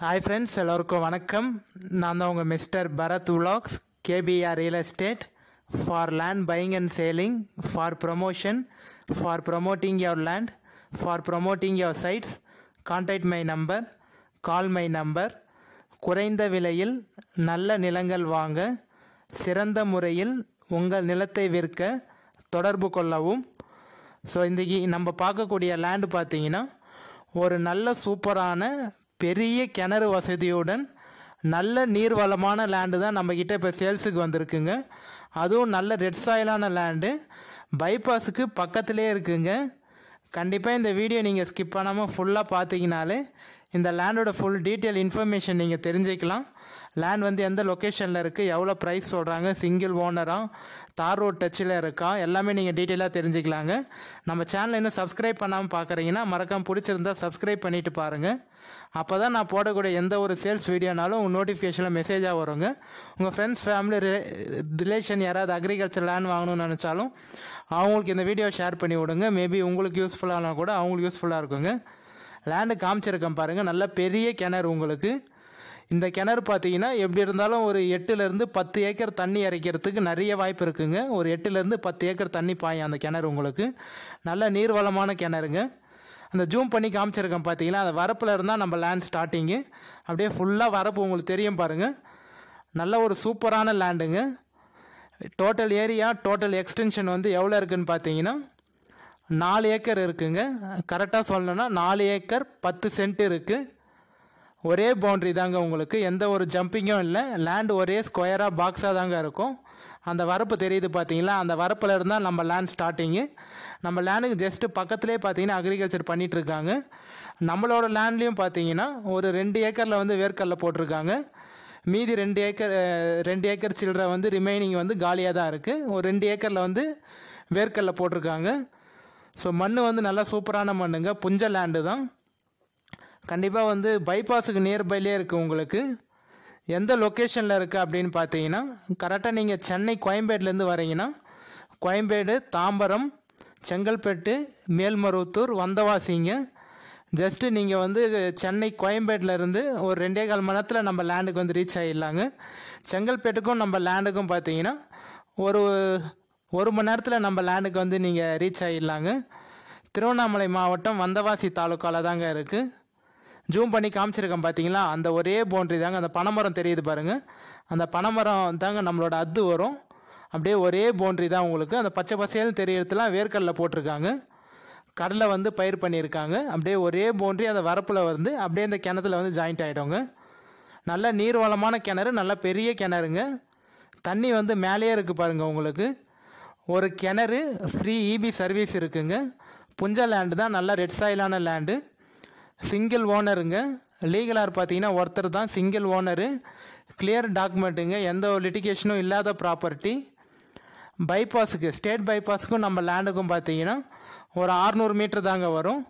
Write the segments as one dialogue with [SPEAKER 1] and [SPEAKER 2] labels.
[SPEAKER 1] hi friends எல்லோருக்கும் வணக்கம் நான் தான் உங்கள் மிஸ்டர் பரத் உலாக்ஸ் KPR real estate for land buying and selling for promotion for promoting your land for promoting your sites contact my number call my number குறைந்த விலையில் நல்ல நிலங்கள் வாங்க சிறந்த முறையில் உங்கள் நிலத்தை விற்க தொடர்பு கொள்ளவும் ஸோ இன்றைக்கி நம்ம பார்க்கக்கூடிய லேண்டு பார்த்தீங்கன்னா ஒரு நல்ல சூப்பரான பெரிய கிணறு வசதியுடன் நல்ல நீர்வளமான லேண்டு தான் நம்மக்கிட்ட இப்போ சேல்ஸுக்கு வந்திருக்குங்க அதுவும் நல்ல ரெட் சாயிலான லேண்டு பைபாஸுக்கு பக்கத்துலேயே இருக்குங்க கண்டிப்பாக இந்த வீடியோ நீங்கள் ஸ்கிப் பண்ணாமல் ஃபுல்லாக பார்த்தீங்கனாலே இந்த லேண்டோட ஃபுல் டீட்டெயில் இன்ஃபர்மேஷன் நீங்கள் தெரிஞ்சுக்கலாம் லேண்ட் வந்து எந்த லொக்கேஷனில் இருக்குது எவ்வளோ ப்ரைஸ் சொல்கிறாங்க சிங்கிள் ஓனராக தார் ரோட் டச்சில் இருக்கா எல்லாமே நீங்கள் டீட்டெயிலாக தெரிஞ்சுக்கலாங்க நம்ம சேனலை இன்னும் சப்ஸ்கிரைப் பண்ணாமல் பார்க்குறீங்கன்னா மறக்காமல் பிடிச்சிருந்தால் சப்ஸ்கிரைப் பண்ணிவிட்டு பாருங்கள் அப்போ தான் நான் போடக்கூடிய எந்த ஒரு சேல்ஸ் வீடியோனாலும் உங்கள் நோட்டிஃபிகேஷனில் மெசேஜாக வருங்க உங்கள் ஃப்ரெண்ட்ஸ் ஃபேமிலி ரிலேஷன் யாராவது அக்ரிகல்ச்சர் லேண்ட் வாங்கணும்னு நினச்சாலும் அவங்களுக்கு இந்த வீடியோ ஷேர் பண்ணி விடுங்க மேபி உங்களுக்கு யூஸ்ஃபுல்லானால் கூட அவங்களுக்கு யூஸ்ஃபுல்லாக இருக்குங்க லேண்டு காமிச்சிருக்கேன் பாருங்கள் நல்ல பெரிய கிணறு உங்களுக்கு இந்த கிணறு பார்த்தீங்கன்னா எப்படி இருந்தாலும் ஒரு எட்டுலேருந்து பத்து ஏக்கர் தண்ணி இறைக்கிறதுக்கு நிறைய வாய்ப்பு இருக்குங்க ஒரு எட்டுலேருந்து பத்து ஏக்கர் தண்ணி பாயும் அந்த கிணறு உங்களுக்கு நல்ல நீர்வளமான கிணறுங்க அந்த ஜூம் பண்ணி காமிச்சிருக்கேன் பார்த்தீங்கன்னா அந்த வரப்பில் இருந்தால் நம்ம லேண்ட் ஸ்டார்டிங்கு அப்படியே ஃபுல்லாக வரப்பு உங்களுக்கு தெரியும் பாருங்கள் நல்ல ஒரு சூப்பரான லேண்டுங்க டோட்டல் ஏரியா டோட்டல் எக்ஸ்டென்ஷன் வந்து எவ்வளோ இருக்குதுன்னு பார்த்தீங்கன்னா நாலு ஏக்கர் இருக்குங்க கரெக்டாக சொல்லணும்னா நாலு ஏக்கர் பத்து சென்ட் இருக்குது ஒரே பவுண்ட்ரி தாங்க உங்களுக்கு எந்த ஒரு ஜம்பிங்கும் இல்லை லேண்டு ஒரே ஸ்கொயராக பாக்ஸாக தாங்க இருக்கும் அந்த வரப்பு தெரியுது பார்த்தீங்களா அந்த வரப்பில் இருந்தால் நம்ம லேண்ட் ஸ்டார்டிங்கு நம்ம லேண்டுக்கு ஜஸ்ட்டு பக்கத்துலேயே பார்த்தீங்கன்னா அக்ரிகல்ச்சர் பண்ணிகிட்ருக்காங்க நம்மளோட லேண்ட்லேயும் பார்த்தீங்கன்னா ஒரு ரெண்டு ஏக்கரில் வந்து வேர்க்கல்ல போட்டிருக்காங்க மீதி ரெண்டு ஏக்கர் ரெண்டு ஏக்கர் சில்லற வந்து ரிமைனிங் வந்து காலியாக தான் இருக்குது ஒரு ரெண்டு ஏக்கரில் வந்து வேர்க்கடலை போட்டிருக்காங்க ஸோ மண் வந்து நல்லா சூப்பரான மண்ணுங்க புஞ்ச லேண்டு தான் கண்டிப்பாக வந்து பைபாஸுக்கு நியர்பைலே இருக்குது உங்களுக்கு எந்த லொக்கேஷனில் இருக்குது அப்படின்னு பார்த்தீங்கன்னா கரெக்டாக நீங்கள் சென்னை கோயம்பேடுலேருந்து வரீங்கன்னா கோயம்பேடு தாம்பரம் செங்கல்பட்டு மேல்மருவத்தூர் வந்தவாசிங்க ஜஸ்ட்டு நீங்கள் வந்து சென்னை கோயம்பேட்டிலேருந்து ஒரு ரெண்டே கால் மணி நேரத்தில் நம்ம லேண்டுக்கு வந்து ரீச் ஆகிடலாங்க செங்கல்பேட்டுக்கும் நம்ம லேண்டுக்கும் பார்த்தீங்கன்னா ஒரு ஒரு மணி நேரத்தில் நம்ம லேண்டுக்கு வந்து நீங்கள் ரீச் ஆகிடலாங்க திருவண்ணாமலை மாவட்டம் வந்தவாசி தாலுக்காவில் தாங்க இருக்குது ஜூம் பண்ணி காமிச்சிருக்கேன் பார்த்தீங்களா அந்த ஒரே பவுண்ட்ரி தாங்க அந்த பனைமரம் தெரியுது பாருங்கள் அந்த பனைமரம் தாங்க நம்மளோட அத்து வரும் அப்படியே ஒரே பவுண்ட்ரி தான் உங்களுக்கு அந்த பச்சை பசையல் தெரியறதுலாம் வேர்க்கடலில் போட்டிருக்காங்க கடலை வந்து பயிர் பண்ணியிருக்காங்க அப்படியே ஒரே பவுண்ட்ரி அந்த வரப்பில் வந்து அப்படியே அந்த கிணத்துல வந்து ஜாயிண்ட் ஆகிடுங்க நல்ல நீர்வளமான கிணறு நல்ல பெரிய கிணறுங்க தண்ணி வந்து மேலேயே இருக்குது பாருங்கள் உங்களுக்கு ஒரு கிணறு ஃப்ரீ இபி சர்வீஸ் இருக்குங்க புஞ்ச லேண்டு தான் நல்லா ரெட் சாயிலான லேண்டு சிங்கிள் ஓனருங்க லீகலாக பார்த்தீங்கன்னா ஒருத்தர் தான் சிங்கிள் ஓனரு கிளியர் டாக்குமெண்ட்டுங்க எந்த ஒரு லிட்டிகேஷனும் இல்லாத ப்ராப்பர்ட்டி பைபாஸுக்கு ஸ்டேட் பைபாஸுக்கும் நம்ம லேண்டுக்கும் பார்த்தீங்கன்னா ஒரு ஆறுநூறு மீட்டர் தாங்க வரும்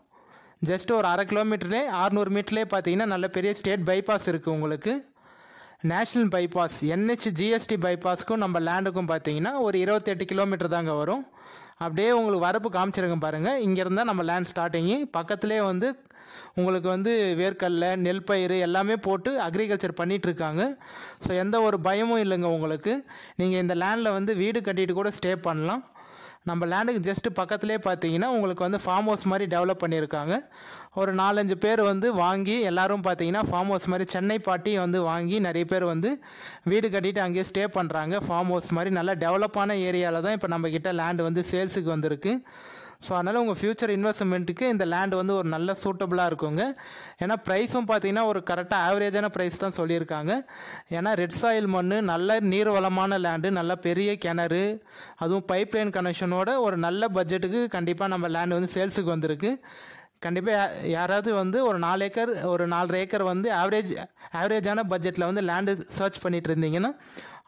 [SPEAKER 1] ஜஸ்ட் ஒரு அரை கிலோமீட்டர்லேயே ஆறுநூறு மீட்டர்லேயே பார்த்தீங்கன்னா நல்ல பெரிய ஸ்டேட் பைபாஸ் இருக்குது உங்களுக்கு நேஷ்னல் பைபாஸ் என்ஹெச் ஜிஎஸ்டி பைபாஸ்க்கும் நம்ம லேண்டுக்கும் பார்த்தீங்கன்னா ஒரு இருபத்தெட்டு கிலோமீட்டர் தாங்க வரும் அப்படியே உங்களுக்கு வரப்பு காமிச்சிருங்க பாருங்கள் இங்கேருந்தால் நம்ம லேண்ட் ஸ்டார்டிங்கு பக்கத்துலேயே வந்து உங்களுக்கு வந்து வேர்க்கல்ல நெல் பயிர் எல்லாமே போட்டு அக்ரிகல்ச்சர் பண்ணிகிட்ருக்காங்க ஸோ எந்த ஒரு பயமும் இல்லைங்க உங்களுக்கு நீங்கள் இந்த லேண்டில் வந்து வீடு கட்டிட்டு கூட ஸ்டே பண்ணலாம் நம்ம லேண்டுக்கு ஜஸ்ட்டு பக்கத்துலேயே பார்த்தீங்கன்னா உங்களுக்கு வந்து ஃபார்ம் ஹவுஸ் மாதிரி டெவலப் பண்ணியிருக்காங்க ஒரு நாலஞ்சு பேர் வந்து வாங்கி எல்லோரும் பார்த்தீங்கன்னா ஃபார்ம் ஹவுஸ் மாதிரி சென்னை பாட்டி வந்து வாங்கி நிறைய பேர் வந்து வீடு கட்டிட்டு அங்கேயே ஸ்டே பண்ணுறாங்க ஃபார்ம் ஹவுஸ் மாதிரி நல்லா டெவலப்பான ஏரியாவில் தான் இப்போ நம்மக்கிட்ட லேண்டு வந்து சேல்ஸுக்கு வந்திருக்கு ஸோ அதனால் உங்கள் ஃப்யூச்சர் இன்வெஸ்ட்மெண்ட்டுக்கு இந்த லேண்ட் வந்து ஒரு நல்ல சூட்டபுளாக இருக்குங்க ஏன்னா ப்ரைஸும் பார்த்தீங்கன்னா ஒரு கரெக்டாக ஆவரேஜான ப்ரைஸ் தான் சொல்லியிருக்காங்க ஏன்னா ரெட் சாயில் மண் நல்ல நீர் வளமான லேண்டு நல்ல பெரிய கிணறு அதுவும் பைப் லைன் கனெக்ஷனோட ஒரு நல்ல பட்ஜெட்டுக்கு கண்டிப்பாக நம்ம லேண்டு வந்து சேல்ஸுக்கு வந்திருக்கு கண்டிப்பாக யாராவது வந்து ஒரு நாலு ஏக்கர் ஒரு நாலரை ஏக்கர் வந்து ஆவரேஜ் ஆவரேஜான பட்ஜெட்டில் வந்து லேண்டு சர்ச் பண்ணிகிட்டு இருந்தீங்கன்னா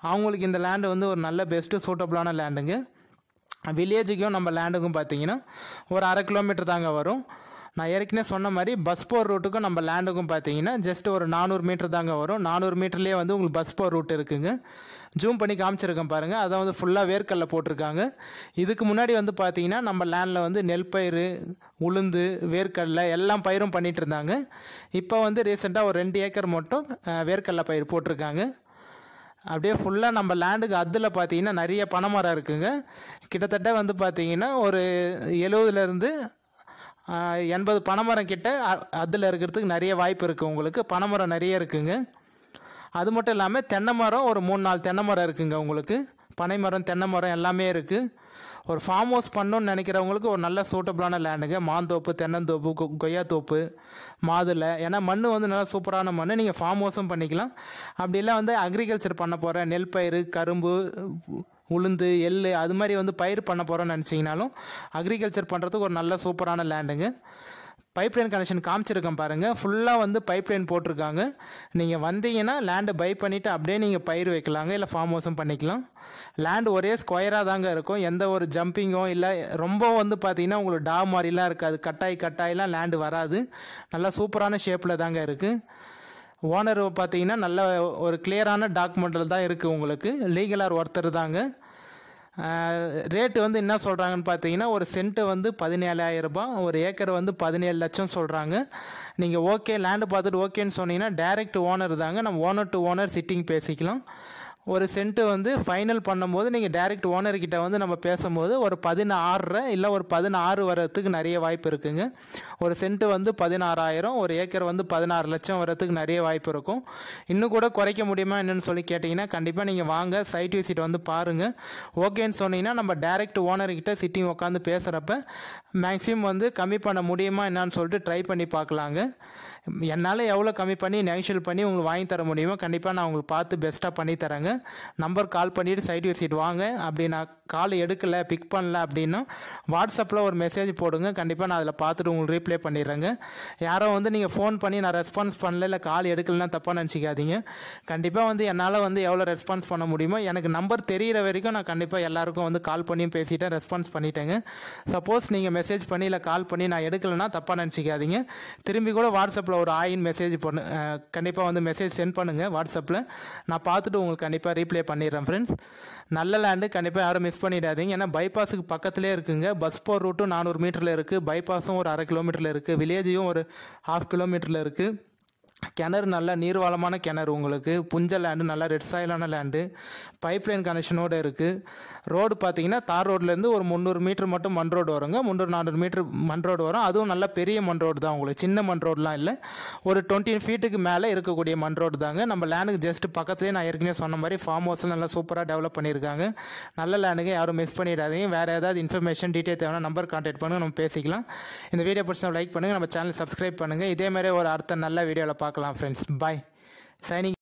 [SPEAKER 1] அவங்களுக்கு இந்த லேண்டு வந்து ஒரு நல்ல பெஸ்ட்டு சூட்டபுளான லேண்டுங்க வில்லேஜுக்கும் நம்ம லேண்டுக்கும் பார்த்தீங்கன்னா ஒரு அரை கிலோமீட்டர் தாங்க வரும் நான் ஏற்கனவே சொன்ன மாதிரி பஸ் போர் ரூட்டுக்கும் நம்ம லேண்டுக்கும் பார்த்தீங்கன்னா ஜஸ்ட் ஒரு நானூறு மீட்டர் தாங்க வரும் நானூறு மீட்டர்லேயே வந்து உங்களுக்கு பஸ் போர் ரூட் இருக்குங்க ஜூம் பண்ணி காமிச்சிருக்கேன் பாருங்கள் அதை வந்து ஃபுல்லாக வேர்க்கல்ல போட்டிருக்காங்க இதுக்கு முன்னாடி வந்து பார்த்தீங்கன்னா நம்ம லேண்டில் வந்து நெல் பயிர் உளுந்து வேர்க்கடலை எல்லாம் பயிரும் பண்ணிகிட்டு இருந்தாங்க இப்போ வந்து ரீசெண்டாக ஒரு ரெண்டு ஏக்கர் மட்டும் வேர்க்கடலை பயிர் போட்டிருக்காங்க அப்படியே ஃபுல்லாக நம்ம லேண்டுக்கு அதில் பார்த்தீங்கன்னா நிறைய பனைமரம் இருக்குங்க கிட்டத்தட்ட வந்து பார்த்தீங்கன்னா ஒரு எழுவதுலேருந்து எண்பது பனைமரம் கிட்ட அதில் இருக்கிறதுக்கு நிறைய வாய்ப்பு இருக்குது உங்களுக்கு பனைமரம் நிறைய இருக்குங்க அது மட்டும் இல்லாமல் தென்னை மரம் ஒரு மூணு நாலு தென்னை மரம் இருக்குங்க உங்களுக்கு பனை மரம் தென்னை மரம் எல்லாமே இருக்குது ஒரு ஃபார்ம் ஹவுஸ் பண்ணணும்னு நினைக்கிறவங்களுக்கு ஒரு நல்ல சூட்டபிளான லேண்டுங்க மாந்தோப்பு தென்னந்தோப்பு கொய்யாத்தோப்பு மாதுளை ஏன்னா மண் வந்து நல்லா சூப்பரான மண் நீங்கள் ஃபார்ம் ஹவுஸும் பண்ணிக்கலாம் அப்படிலாம் வந்து அக்ரிகல்ச்சர் பண்ண போகிற நெல் பயிர் கரும்பு உளுந்து எள் அது மாதிரி வந்து பயிர் பண்ண போகிறோன்னு நினச்சிங்கனாலும் அக்ரிகல்ச்சர் பண்ணுறதுக்கு ஒரு நல்ல சூப்பரான லேண்டுங்க பைப் லைன் கனெக்ஷன் காமிச்சிருக்கேன் பாருங்கள் ஃபுல்லாக வந்து பைப் லைன் போட்டிருக்காங்க நீங்கள் வந்தீங்கன்னா லேண்டை பை பண்ணிவிட்டு அப்படியே நீங்கள் பயிர் வைக்கலாங்க இல்லை ஃபார்ம் ஹவுஸும் பண்ணிக்கலாம் லேண்ட் ஒரே ஸ்கொயராக தாங்க இருக்கும் எந்த ஒரு ஜம்பிங்கோ இல்லை ரொம்ப வந்து பார்த்தீங்கன்னா உங்களுக்கு டா மாதிரிலாம் இருக்காது கட்டாய் கட்டாயெலாம் லேண்டு வராது நல்லா சூப்பரான ஷேப்பில் தாங்க இருக்குது ஓனர் பார்த்தீங்கன்னா நல்ல ஒரு கிளியரான டாக்குமெண்ட்டில் தான் இருக்குது உங்களுக்கு லீகலார் ஒருத்தர் தாங்க ரேட்டு வந்து என்ன சொல்கிறாங்கன்னு பார்த்தீங்கன்னா ஒரு சென்ட்டு வந்து ரூபாய் ஒரு ஏக்கர் வந்து பதினேழு லட்சம் சொல்கிறாங்க நீங்கள் ஓகே லேண்டு பார்த்துட்டு ஓகேன்னு சொன்னீங்கன்னா டேரெக்ட் ஓனர் தாங்க நம்ம ஓனர் டு ஓனர் சிட்டிங் பேசிக்கலாம் ஒரு சென்ட்டு வந்து ஃபைனல் பண்ணும்போது நீங்கள் டைரக்ட் ஓனர்கிட்ட வந்து நம்ம பேசும்போது ஒரு பதினாறரை இல்லை ஒரு பதினாறு வரத்துக்கு நிறைய வாய்ப்பு இருக்குங்க ஒரு சென்ட்டு வந்து பதினாறாயிரம் ஒரு ஏக்கர் வந்து பதினாறு லட்சம் வரத்துக்கு நிறைய வாய்ப்பு இருக்கும் இன்னும் கூட குறைக்க முடியுமா என்னென்னு சொல்லி கேட்டிங்கன்னா கண்டிப்பாக நீங்கள் வாங்க சைட் விசிட் வந்து பாருங்கள் ஓகேன்னு சொன்னீங்கன்னா நம்ம டைரக்ட் ஓனர்கிட்ட சிட்டிங் உட்காந்து பேசுகிறப்ப மேக்ஸிமம் வந்து கம்மி பண்ண முடியுமா என்னான்னு சொல்லிட்டு ட்ரை பண்ணி பார்க்கலாங்க என்னால் எவ்வளோ கம்மி பண்ணி நெகஷியல் பண்ணி உங்களுக்கு வாங்கி தர முடியுமோ கண்டிப்பாக நான் உங்களுக்கு பார்த்து பெஸ்ட்டாக பண்ணி தரேங்க நம்பர் கால் பண்ணிவிட்டு சைட் விசிட் வாங்க அப்படி நான் கால் எடுக்கலை பிக் பண்ணல அப்படின்னா வாட்ஸ்அப்பில் ஒரு மெசேஜ் போடுங்க கண்டிப்பாக நான் அதில் பார்த்துட்டு உங்களுக்கு ரீப்ளை பண்ணிடுறேங்க யாரோ வந்து நீங்கள் ஃபோன் பண்ணி நான் ரெஸ்பான்ஸ் பண்ணல இல்லை கால் எடுக்கலன்னா தப்பாக நினச்சிக்காதீங்க கண்டிப்பாக வந்து என்னால் வந்து எவ்வளோ ரெஸ்பான்ஸ் பண்ண முடியுமோ எனக்கு நம்பர் தெரிகிற வரைக்கும் நான் கண்டிப்பாக எல்லாேருக்கும் வந்து கால் பண்ணியும் பேசிட்டேன் ரெஸ்பான்ஸ் பண்ணிட்டேங்க சப்போஸ் நீங்கள் மெசேஜ் பண்ணி இல்லை கால் பண்ணி நான் எடுக்கலைன்னா தப்பாக நினச்சிக்காதீங்க திரும்பி கூட வாட்ஸ்அப்பில் ஒரு ஆயின் மெசேஜ் பண்ணு கண்டிப்பாக வந்து மெசேஜ் சென்ட் பண்ணுங்கள் வாட்ஸ்அப்பில் நான் பார்த்துட்டு உங்களுக்கு கண்டிப்பாக கண்டிப்பாக ரீப்ளே பண்ணிடுறேன் ஃப்ரெண்ட்ஸ் நல்ல லேண்டு கண்டிப்பாக யாரும் மிஸ் பண்ணிடாதீங்க ஏன்னா பைபாஸுக்கு பக்கத்துலேயே இருக்குங்க பஸ் போகிற ரூட்டும் நானூறு மீட்டரில் இருக்குது பைபாஸும் ஒரு அரை கிலோமீட்டரில் இருக்குது வில்லேஜையும் ஒரு ஹாஃப் கிலோமீட்டரில் இருக்குது கிணறு நல்ல நீர்வளமான கிணறு உங்களுக்கு புஞ்ச லேண்டு நல்ல ரெட் சாயிலான லேண்டு பைப்லைன் கனெக்ஷனோடு இருக்குது ரோடு பார்த்தீங்கன்னா தார் ரோட்லேருந்து ஒரு முந்நூறு மீட்ரு மட்டும் மண் ரோடு வருங்க முந்நூறு நானூறு மீட்ரு மண் ரோடு வரும் அதுவும் நல்ல பெரிய மண் ரோடு தான் உங்களுக்கு சின்ன மண் ரோடுலாம் இல்லை ஒரு டுவெண்ட்டி ஃபீட்டுக்கு மேலே இருக்கக்கூடிய மண் ரோடு தாங்க நம்ம லேண்டுக்கு ஜஸ்ட் பக்கத்துலேயே நான் ஏற்கனவே சொன்ன மாதிரி ஃபார்ம் ஹவுஸ்லாம் நல்லா சூப்பராக டெவலப் பண்ணியிருக்காங்க நல்ல லேண்டுங்க யாரும் மிஸ் பண்ணிடாதீங்க வேறு ஏதாவது இன்ஃபர்மேஷன் டீட்டெயில் தேவைனா நம்பர் கான்டாக்ட் பண்ணுங்கள் நம்ம பேசிக்கலாம் இந்த வீடியோ பிடிச்சா லைக் பண்ணுங்கள் நம்ம சேனல் சப்ஸ்கிரைப் பண்ணுங்கள் இதே மாதிரி ஒரு அர்த்தம் நல்ல வீடியோவில் பார்க்க பார்க்கலாம் ஃப்ரெண்ட்ஸ் பாய் சைனிங்